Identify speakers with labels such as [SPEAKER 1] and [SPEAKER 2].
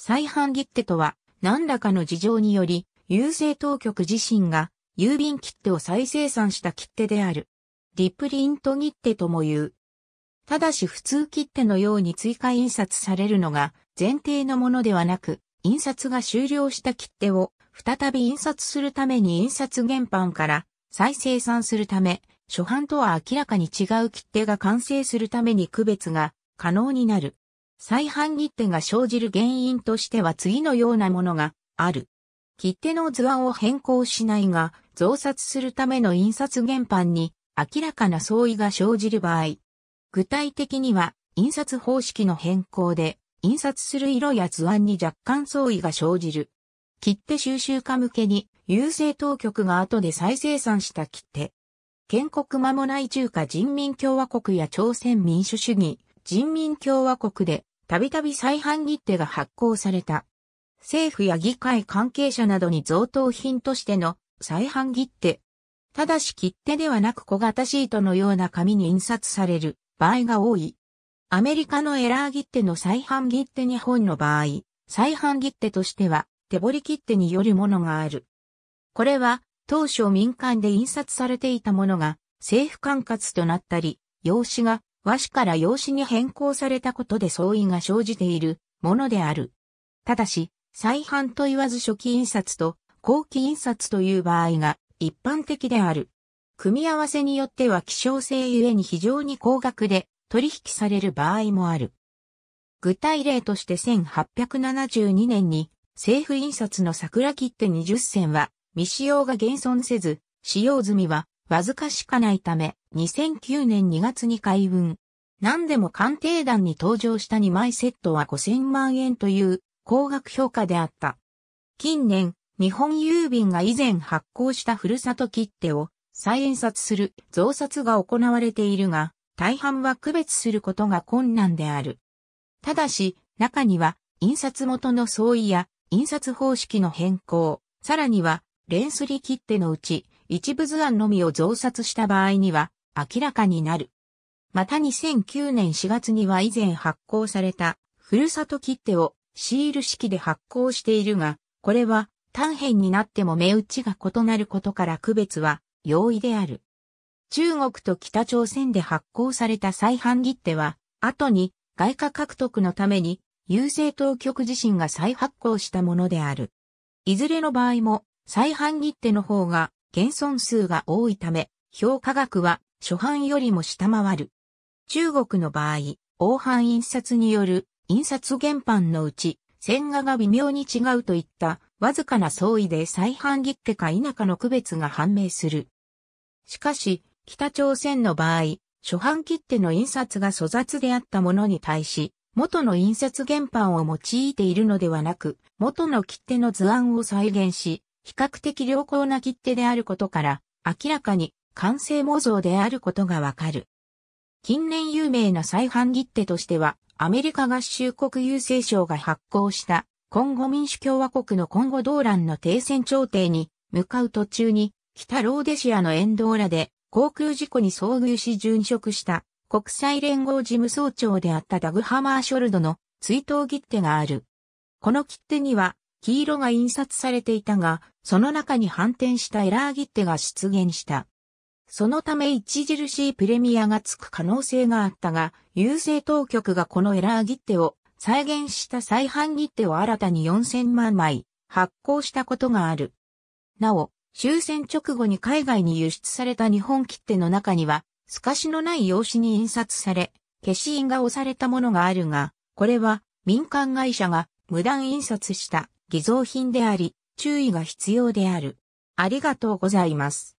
[SPEAKER 1] 再販切手とは、何らかの事情により、郵政当局自身が郵便切手を再生産した切手である。リプリント切手とも言う。ただし普通切手のように追加印刷されるのが前提のものではなく、印刷が終了した切手を再び印刷するために印刷原版から再生産するため、初版とは明らかに違う切手が完成するために区別が可能になる。再販切手が生じる原因としては次のようなものがある。切手の図案を変更しないが、増刷するための印刷原版に明らかな相違が生じる場合。具体的には、印刷方式の変更で、印刷する色や図案に若干相違が生じる。切手収集家向けに、郵政当局が後で再生産した切手。建国間もない中華人民共和国や朝鮮民主主義、人民共和国でたびたび再販切手が発行された。政府や議会関係者などに贈答品としての再販切手。ただし切手ではなく小型シートのような紙に印刷される場合が多い。アメリカのエラー切手の再販切手日本の場合、再販切手としては手彫り切手によるものがある。これは当初民間で印刷されていたものが政府管轄となったり、用紙が和紙から用紙に変更されたことで相違が生じているものである。ただし、再版と言わず初期印刷と後期印刷という場合が一般的である。組み合わせによっては希少性ゆえに非常に高額で取引される場合もある。具体例として1872年に政府印刷の桜切手20銭は未使用が現存せず、使用済みはわずかしかないため、2009年2月に開運。何でも鑑定団に登場した2枚セットは5000万円という高額評価であった。近年、日本郵便が以前発行したふるさと切手を再印刷する増刷が行われているが、大半は区別することが困難である。ただし、中には印刷元の相違や印刷方式の変更、さらには、レンスリ切手のうち、一部図案のみを増刷した場合には明らかになる。また2009年4月には以前発行されたふるさと切手をシール式で発行しているが、これは単辺になっても目打ちが異なることから区別は容易である。中国と北朝鮮で発行された再版切手は、後に外貨獲得のために郵政当局自身が再発行したものである。いずれの場合も再版切手の方が現存数が多いため、評価額は初版よりも下回る。中国の場合、黄版印刷による印刷原版のうち、線画が微妙に違うといったわずかな相違で再版切手か否かの区別が判明する。しかし、北朝鮮の場合、初版切手の印刷が粗雑であったものに対し、元の印刷原版を用いているのではなく、元の切手の図案を再現し、比較的良好な切手であることから、明らかに完成模造であることがわかる。近年有名な再販切手としては、アメリカ合衆国郵政省が発行した、コンゴ民主共和国のコンゴ動乱の停戦調停に向かう途中に、北ローデシアの沿道らで航空事故に遭遇し殉職した国際連合事務総長であったダグ・ハマーショルドの追悼切手がある。この切手には黄色が印刷されていたが、その中に反転したエラー切手が出現した。そのため著しいプレミアがつく可能性があったが、郵政当局がこのエラー切手を再現した再販切手を新たに4000万枚発行したことがある。なお、終戦直後に海外に輸出された日本切手の中には、透かしのない用紙に印刷され、消し印が押されたものがあるが、これは民間会社が無断印刷した偽造品であり、注意が必要である。ありがとうございます。